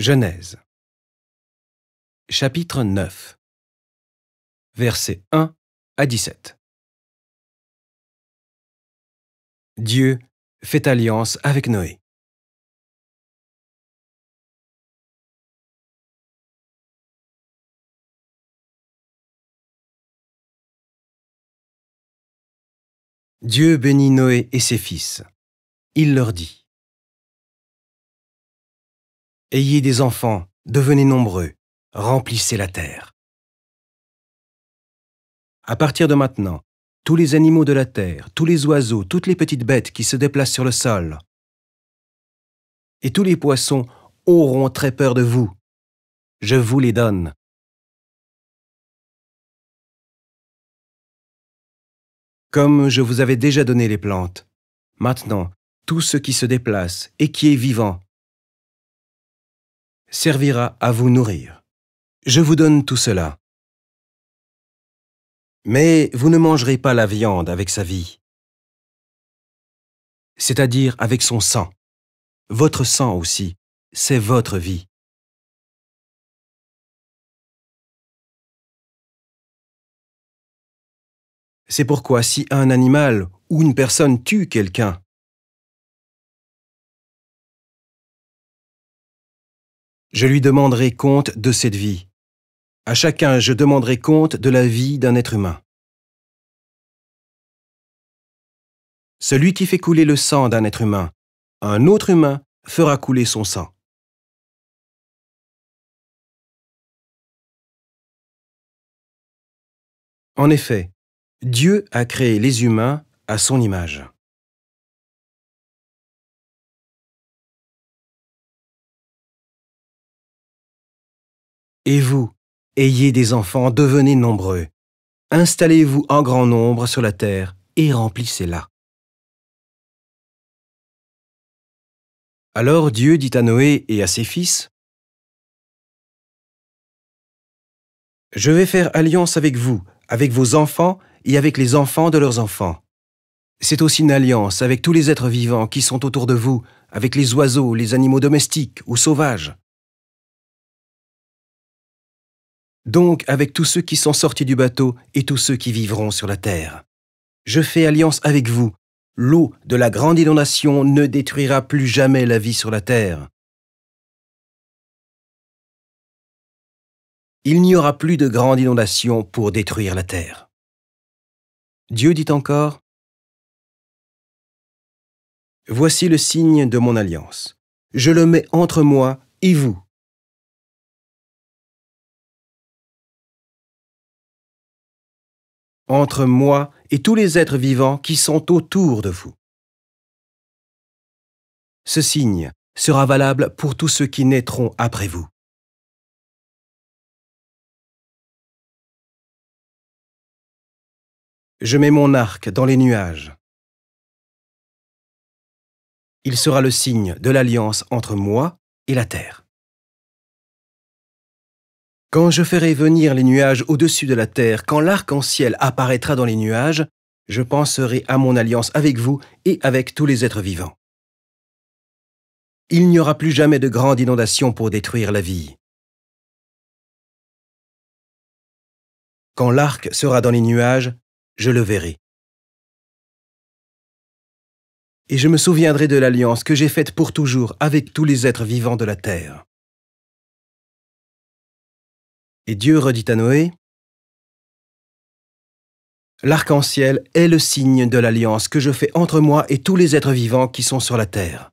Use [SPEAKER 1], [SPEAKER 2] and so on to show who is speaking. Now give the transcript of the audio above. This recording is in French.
[SPEAKER 1] Genèse. Chapitre 9. Versets 1 à 17. Dieu fait alliance avec Noé. Dieu bénit Noé et ses fils. Il leur dit Ayez des enfants, devenez nombreux, remplissez la terre. À
[SPEAKER 2] partir de maintenant, tous les animaux de la terre, tous les oiseaux, toutes les petites bêtes qui se déplacent sur le
[SPEAKER 1] sol, et tous les poissons auront très peur de vous. Je vous les donne. Comme je vous avais déjà donné les plantes, maintenant, tout ce qui se déplace et qui est vivant servira à vous nourrir. Je vous donne tout cela. Mais vous ne mangerez pas la viande avec sa vie, c'est-à-dire avec son sang. Votre sang aussi, c'est votre vie. C'est pourquoi si un animal ou une personne tue quelqu'un, Je lui demanderai compte de cette vie. À chacun, je demanderai compte de la vie d'un être humain. Celui qui fait couler le sang d'un être humain, un autre humain fera couler son sang. En effet, Dieu a créé les humains à son image. Et vous, ayez des enfants, devenez nombreux. Installez-vous en grand nombre sur la terre et remplissez-la. Alors Dieu dit à Noé et à ses fils, Je vais faire alliance avec vous, avec vos enfants
[SPEAKER 2] et avec les enfants de leurs enfants. C'est aussi une alliance avec tous les êtres vivants qui sont autour de vous, avec les oiseaux, les animaux domestiques ou sauvages, donc avec tous ceux qui sont sortis du bateau et tous ceux qui vivront sur la terre. Je fais alliance avec vous. L'eau de la grande inondation ne détruira plus jamais la vie sur la terre.
[SPEAKER 1] Il n'y aura plus de grande inondation pour détruire la terre. Dieu dit encore, Voici le signe de mon alliance. Je le mets entre moi et vous, entre moi et tous les êtres vivants qui sont autour de vous. Ce signe sera valable pour tous ceux qui naîtront après vous. Je mets mon arc dans les nuages. Il sera le signe de l'alliance entre moi et la terre.
[SPEAKER 2] Quand je ferai venir les nuages au-dessus de la terre, quand l'arc-en-ciel apparaîtra dans les nuages, je penserai à mon alliance avec vous et avec tous les êtres vivants.
[SPEAKER 1] Il n'y aura plus jamais de grande inondation pour détruire la vie. Quand l'arc sera dans les nuages, je le verrai. Et je me souviendrai de l'alliance que j'ai faite pour toujours avec tous les êtres vivants de la terre. Et Dieu redit à Noé,
[SPEAKER 2] L'arc-en-ciel est le signe de l'alliance que je fais entre moi et tous les êtres vivants qui sont
[SPEAKER 1] sur la terre.